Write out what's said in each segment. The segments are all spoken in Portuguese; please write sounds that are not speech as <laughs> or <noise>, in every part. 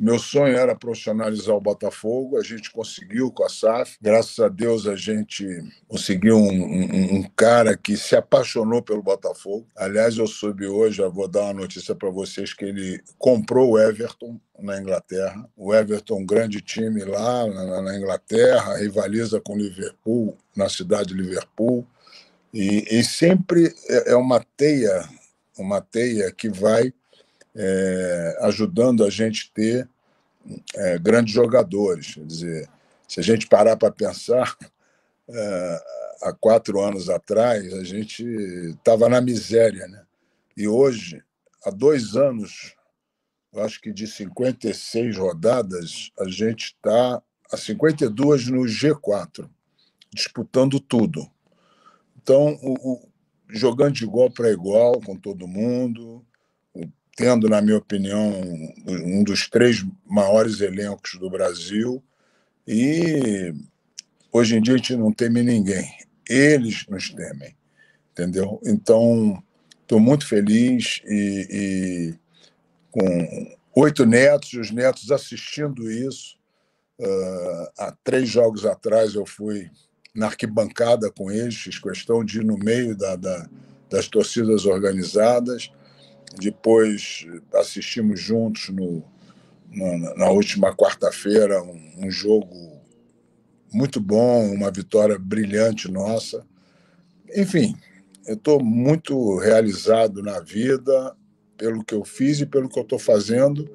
Meu sonho era profissionalizar o Botafogo, a gente conseguiu com a SAF. Graças a Deus a gente conseguiu um, um, um cara que se apaixonou pelo Botafogo. Aliás, eu soube hoje, já vou dar uma notícia para vocês, que ele comprou o Everton na Inglaterra. O Everton, um grande time lá na, na Inglaterra, rivaliza com o Liverpool, na cidade de Liverpool. E, e sempre é, é uma teia, uma teia que vai é, ajudando a gente ter é, grandes jogadores. Quer dizer, se a gente parar para pensar, <laughs> é, há quatro anos atrás, a gente estava na miséria. Né? E hoje, há dois anos, acho que de 56 rodadas, a gente está a 52 no G4, disputando tudo. Então, o, o, jogando de igual para igual com todo mundo, tendo, na minha opinião, um dos três maiores elencos do Brasil. E hoje em dia a gente não teme ninguém, eles nos temem, entendeu? Então, estou muito feliz e, e, com oito netos, os netos assistindo isso. Uh, há três jogos atrás eu fui na arquibancada com eles, fiz questão de ir no meio da, da das torcidas organizadas. Depois assistimos juntos no, na, na última quarta-feira um, um jogo muito bom, uma vitória brilhante nossa. Enfim, eu estou muito realizado na vida pelo que eu fiz e pelo que eu estou fazendo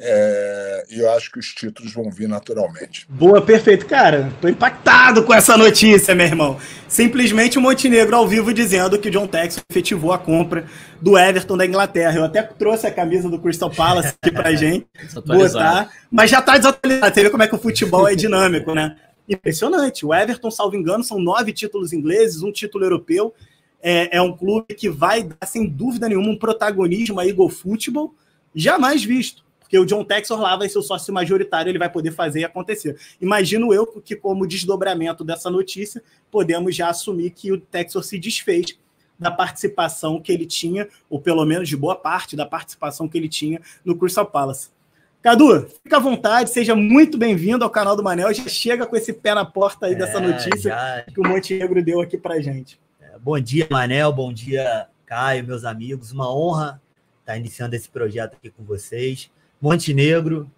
é, e eu acho que os títulos vão vir naturalmente. Boa, perfeito. Cara, tô impactado com essa notícia, meu irmão. Simplesmente o Montenegro ao vivo dizendo que o John Tex efetivou a compra do Everton da Inglaterra. Eu até trouxe a camisa do Crystal Palace aqui pra <laughs> gente botar, mas já tá desatualizado. Você vê como é que o futebol é dinâmico, né? Impressionante. O Everton, salvo engano, são nove títulos ingleses, um título europeu. É, é um clube que vai dar, sem dúvida nenhuma, um protagonismo aí go futebol jamais visto. Porque o John Texor lá vai ser o sócio majoritário, ele vai poder fazer acontecer. Imagino eu que, como desdobramento dessa notícia, podemos já assumir que o Texor se desfez da participação que ele tinha, ou pelo menos de boa parte da participação que ele tinha no Crystal Palace. Cadu, fica à vontade, seja muito bem-vindo ao canal do Manel. Já chega com esse pé na porta aí é, dessa notícia já... que o Montenegro deu aqui a gente. É, bom dia, Manel, bom dia, Caio, meus amigos. Uma honra estar iniciando esse projeto aqui com vocês. Montenegro,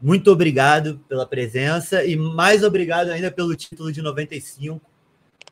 muito obrigado pela presença e mais obrigado ainda pelo título de 95.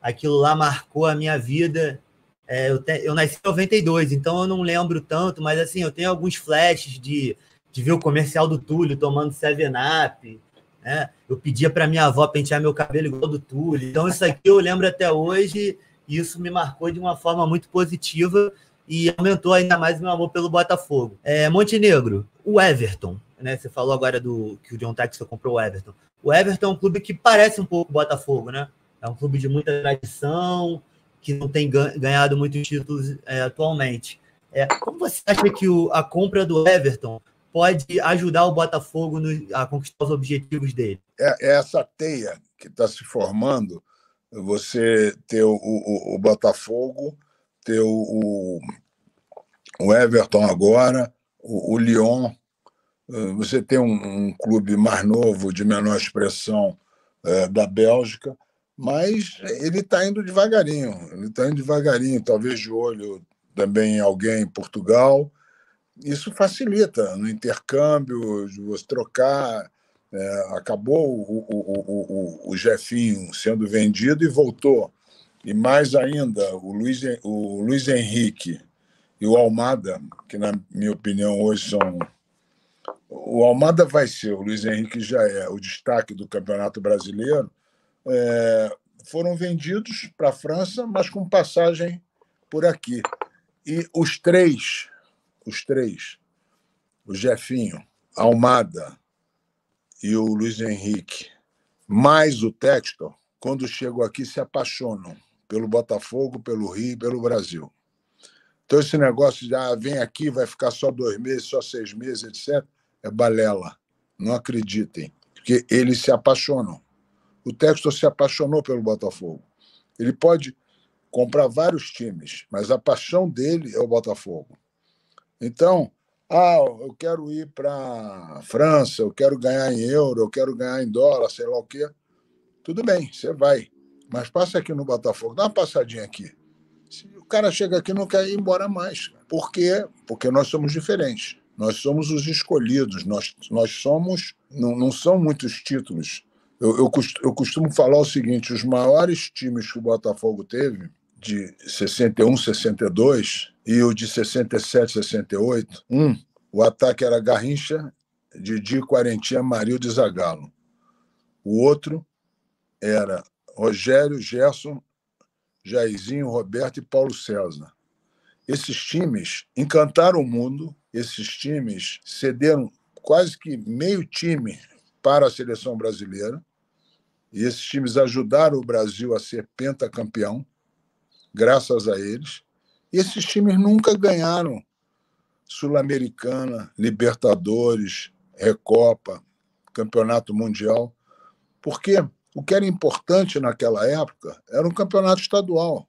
Aquilo lá marcou a minha vida. É, eu, te, eu nasci em 92, então eu não lembro tanto, mas assim, eu tenho alguns flashes de, de ver o comercial do Túlio tomando 7-Up. Né? Eu pedia para minha avó pentear meu cabelo igual do Túlio. Então isso aqui eu lembro até hoje e isso me marcou de uma forma muito positiva e aumentou ainda mais meu amor pelo Botafogo. É, Montenegro, o Everton, né? Você falou agora do que o John Texel comprou o Everton. O Everton é um clube que parece um pouco Botafogo, né? É um clube de muita tradição, que não tem ganhado muitos títulos é, atualmente. É, como você acha que o, a compra do Everton pode ajudar o Botafogo no, a conquistar os objetivos dele? É, é essa teia que está se formando, você ter o, o, o Botafogo ter o, o, Everton agora, o, o, Lyon. Eh, você tem um, um, clube mais novo, de menor expressão é, da Bélgica, mas ele está indo devagarinho. Ele está indo devagarinho, talvez de olho também em alguém em Portugal. Isso facilita no intercâmbio, de você trocar. É, acabou o, o, o, o, o Jefinho sendo vendido e voltou e mais ainda, o Luiz, o Luiz Henrique e o Almada, que na minha opinião hoje são. O Almada vai ser, o Luiz Henrique já é, o destaque do Campeonato Brasileiro, é, foram vendidos para a França, mas com passagem por aqui. E os três, os três, o Jefinho, Almada e o Luiz Henrique, mais o Textor, quando chegam aqui se apaixonam pelo Botafogo, pelo Rio, pelo Brasil. Então, esse negócio de ah, vem aqui, vai ficar só dois meses, só seis meses, etc., é balela. Não acreditem, porque eles se apaixonam. O Textor se apaixonou pelo Botafogo. Ele pode comprar vários times, mas a paixão dele é o Botafogo. Então, ah, eu quero ir para França, eu quero ganhar em euro, eu quero ganhar em dólar, sei lá o quê. Tudo bem, você vai mas passa aqui no Botafogo, dá uma passadinha aqui. O cara chega aqui e não quer ir embora mais. Por quê? Porque nós somos diferentes. Nós somos os escolhidos. Nós, nós somos. Não, não são muitos títulos. Eu, eu, eu costumo falar o seguinte: os maiores times que o Botafogo teve, de 61, 62, e o de 67, 68, um, o ataque era Garrincha, Didi, Quarentinha, Marildo e Zagallo. O outro era Rogério, Gerson, Jairzinho, Roberto e Paulo César. Esses times encantaram o mundo, esses times cederam quase que meio time para a seleção brasileira, e esses times ajudaram o Brasil a ser pentacampeão, graças a eles. E esses times nunca ganharam Sul-Americana, Libertadores, Recopa, Campeonato Mundial, Por porque o que era importante naquela época era um campeonato estadual.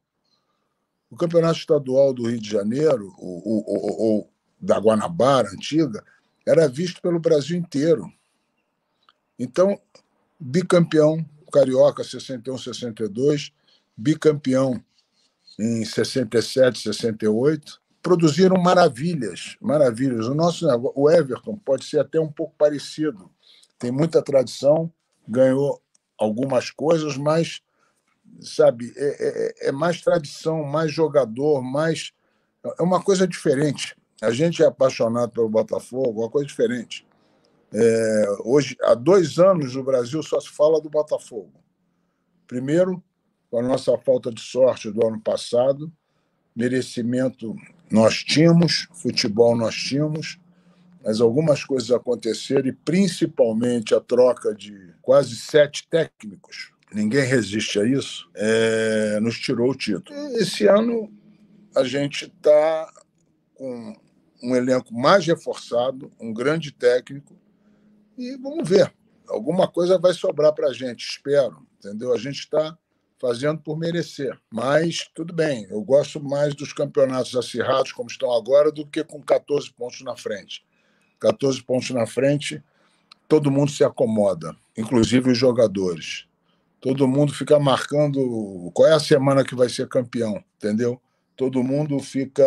O campeonato estadual do Rio de Janeiro, ou, da Guanabara antiga, era visto pelo Brasil inteiro. Então, bicampeão carioca 61, 62, bicampeão em 67, 68, produziram maravilhas, maravilhas. O nosso o Everton pode ser até um pouco parecido. Tem muita tradição, ganhou algumas coisas, mas sabe, é, é, é, é, mais tradição, mais jogador, mais. É uma coisa diferente. A gente é apaixonado pelo Botafogo, é uma coisa diferente. É, hoje, há dois anos no Brasil só se fala do Botafogo. Primeiro, com a nossa falta de sorte do ano passado, merecimento nós tínhamos, futebol nós tínhamos, mas algumas coisas aconteceram e principalmente a troca de quase sete técnicos. Ninguém resiste a isso. É, nos tirou o título. Esse ano a gente está com um elenco mais reforçado, um grande técnico e vamos ver. Alguma coisa vai sobrar para a gente, espero. Entendeu? A gente está fazendo por merecer. Mas tudo bem, eu gosto mais dos campeonatos acirrados como estão agora do que com 14 pontos na frente. 14 pontos na frente, todo mundo se acomoda, inclusive os jogadores. Todo mundo fica marcando qual é a semana que vai ser campeão, entendeu? Todo mundo fica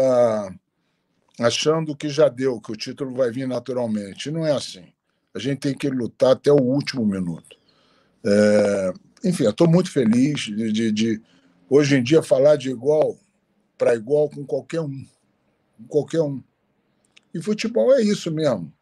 achando que já deu, que o título vai vir naturalmente. não é assim. A gente tem que lutar até o último minuto. É... Enfim, estou muito feliz de, de, de, hoje em dia falar de igual para igual com qualquer um. Com qualquer um. E futebol é isso mesmo.